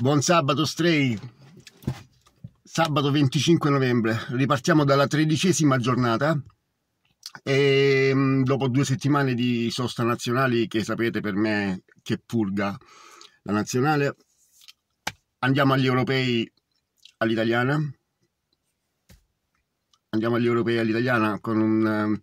Buon sabato Stray, sabato 25 novembre, ripartiamo dalla tredicesima giornata e ehm, dopo due settimane di sosta nazionali che sapete per me che purga la nazionale, andiamo agli europei all'italiana, andiamo agli europei all'italiana con un... Ehm,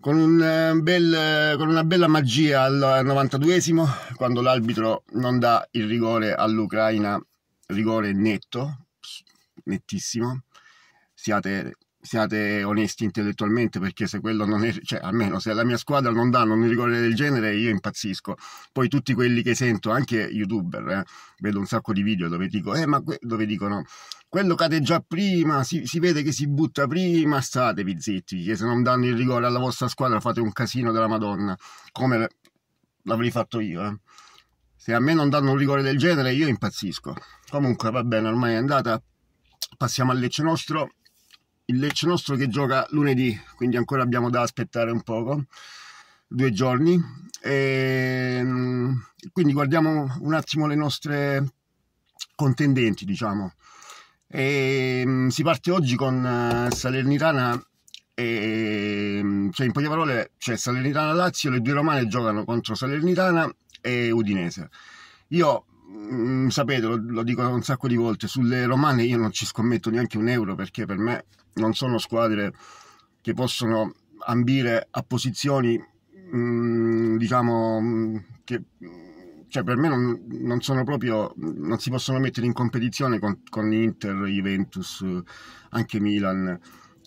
con, un eh, bel, eh, con, una bella magia al 92esimo, quando l'arbitro non dà il rigore all'Ucraina, rigore netto, nettissimo. Siate siate onesti intellettualmente perché se quello non è, cioè almeno se alla mia squadra non danno un rigore del genere io impazzisco. Poi tutti quelli che sento, anche youtuber, eh, vedo un sacco di video dove dico, eh ma dove dicono, quello cade già prima, si, si, vede che si butta prima, statevi zitti, che se non danno il rigore alla vostra squadra fate un casino della Madonna, come l'avrei fatto io. Eh. Se a me non danno un rigore del genere io impazzisco. Comunque va bene, ormai è andata. Passiamo al Lecce Nostro, il Lecce nostro che gioca lunedì, quindi ancora abbiamo da aspettare un poco, due giorni. E, ehm, quindi guardiamo un attimo le nostre contendenti, diciamo. E, ehm, si parte oggi con eh, Salernitana, e, ehm, cioè in poche parole c'è cioè Salernitana-Lazio, le due romane giocano contro Salernitana e Udinese. Io Mm, sapete, lo, lo, dico un sacco di volte, sulle romane io non ci scommetto neanche un euro perché per me non sono squadre che possono ambire a posizioni, mh, mm, diciamo, mm, che cioè per me non, non, sono proprio non si possono mettere in competizione con, con, Inter, Juventus anche Milan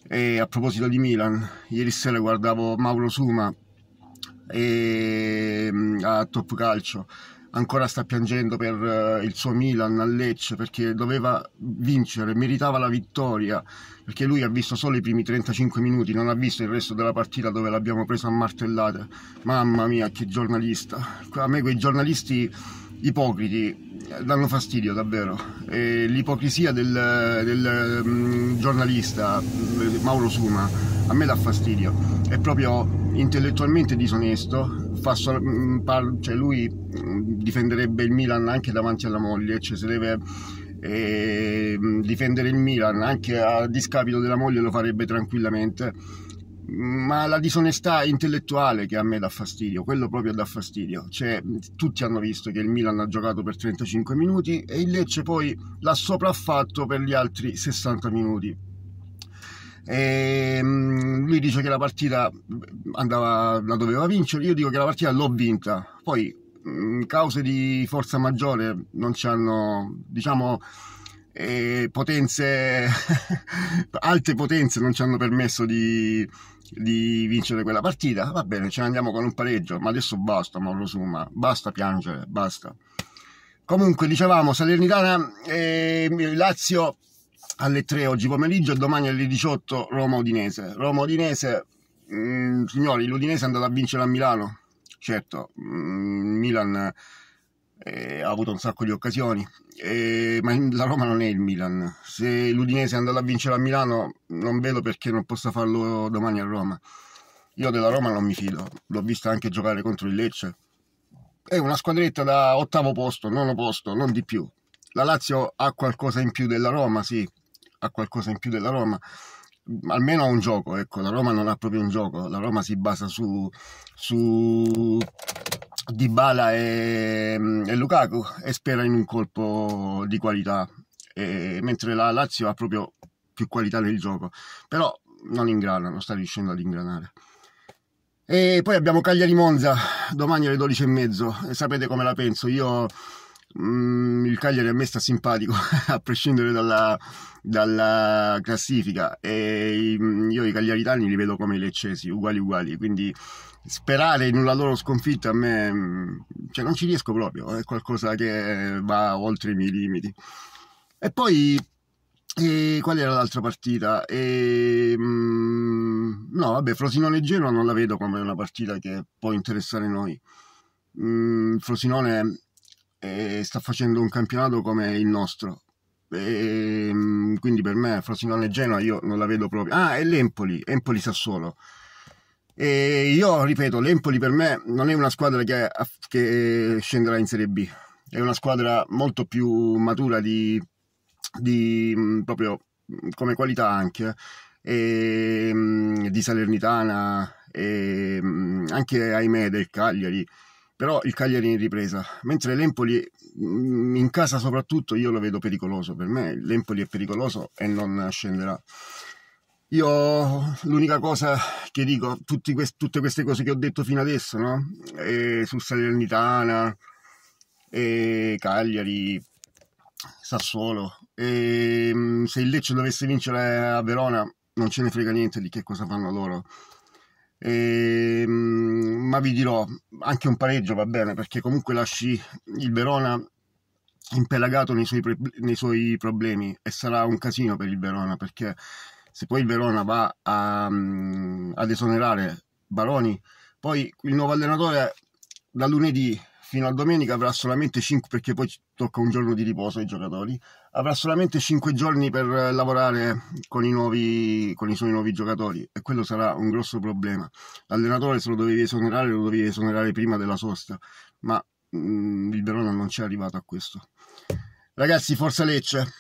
e a proposito di Milan ieri sera guardavo Mauro Suma e, a Top Calcio ancora sta piangendo per eh, il suo Milan a Lecce perché doveva vincere, meritava la vittoria perché lui ha visto solo i primi 35 minuti, non ha visto il resto della partita dove l'abbiamo presa a martellate. Mamma mia, che giornalista! A me quei giornalisti ipocriti danno fastidio davvero. E l'ipocrisia del, del um, giornalista mm, Mauro Suma a me dà fastidio, è proprio intellettualmente disonesto, fa, mm, cioè lui difenderebbe il Milan anche davanti alla moglie, cioè se deve eh, difendere il Milan anche a discapito della moglie lo farebbe tranquillamente ma la disonestà intellettuale che a me dà fastidio, quello proprio dà fastidio. Cioè, tutti hanno visto che il Milan ha giocato per 35 minuti e il Lecce poi l'ha sopraffatto per gli altri 60 minuti. E ehm, lui dice che la partita andava, la doveva vincere, io dico che la partita l'ho vinta. Poi, mm, cause di forza maggiore non ci hanno, diciamo, e potenze, altre potenze non ci hanno permesso di, di vincere quella partita. Va bene, ce ne andiamo con un pareggio, ma adesso basta, Mauro Suma, basta piangere, basta. Comunque, dicevamo, Salernitana e Lazio alle 3 oggi pomeriggio e domani alle 18 Roma-Udinese. Roma-Udinese, mm, signori, l'Udinese è andata a vincere a Milano, certo, mh, mm, Milan eh, ha avuto un sacco di occasioni, eh, ma la Roma non è il Milan. Se l'Udinese è andata a vincere a Milano, non vedo perché non possa farlo domani a Roma. Io della Roma non mi fido, l'ho vista anche giocare contro il Lecce. È una squadretta da ottavo posto, nono posto, non di più. La Lazio ha qualcosa in più della Roma, sì, ha qualcosa in più della Roma, almeno ha un gioco, ecco, la Roma non ha proprio un gioco, la Roma si basa su, su Dybala e, mm, e Lukaku e spera in un colpo di qualità, e, mentre la Lazio ha proprio più qualità nel gioco, però non ingrana, non sta riuscendo ad ingranare. E poi abbiamo Cagliari Monza domani alle 12.30, sapete come la penso, io Mm, il Cagliari a me sta simpatico, a prescindere dalla, dalla classifica. E io i cagliaritani li vedo come i leccesi, uguali uguali. Quindi sperare in una loro sconfitta a me mm, cioè, non ci riesco proprio, è qualcosa che va oltre i miei limiti. E poi e qual era l'altra partita? E, mh, mm, no, vabbè, Frosinone e Genoa non la vedo come una partita che può interessare noi. Mh, mm, Frosinone e sta facendo un campionato come il nostro. E, ehm, quindi per me Frosinone e Genoa io non la vedo proprio. Ah, è l'Empoli, Empoli Sassuolo. E io ripeto, l'Empoli per me non è una squadra che, che, scenderà in Serie B, è una squadra molto più matura di, di mm, proprio mm, come qualità anche, e, ehm, di Salernitana, e, ehm, anche ahimè del Cagliari però il Cagliari in ripresa, mentre l'Empoli mm, in casa soprattutto io lo vedo pericoloso, per me l'Empoli è pericoloso e non scenderà. Io l'unica cosa che dico, quest- tutte queste cose che ho detto fino adesso, no? E eh, su Salernitana, e Cagliari, Sassuolo, e mm, se il Lecce dovesse vincere a Verona non ce ne frega niente di che cosa fanno loro e, ehm, ma vi dirò anche un pareggio va bene perché comunque lasci il Verona impelagato nei suoi, nei suoi problemi e sarà un casino per il Verona perché se poi il Verona va a, mm, ad esonerare Baroni poi il nuovo allenatore da lunedì fino a domenica avrà solamente 5 perché poi tocca un giorno di riposo ai giocatori avrà solamente 5 giorni per lavorare con i, nuovi, con i suoi nuovi giocatori e quello sarà un grosso problema. L'allenatore se lo dovevi esonerare, lo dovevi esonerare prima della sosta, ma mh, mm, il Verona non ci è arrivato a questo. Ragazzi, forza Lecce!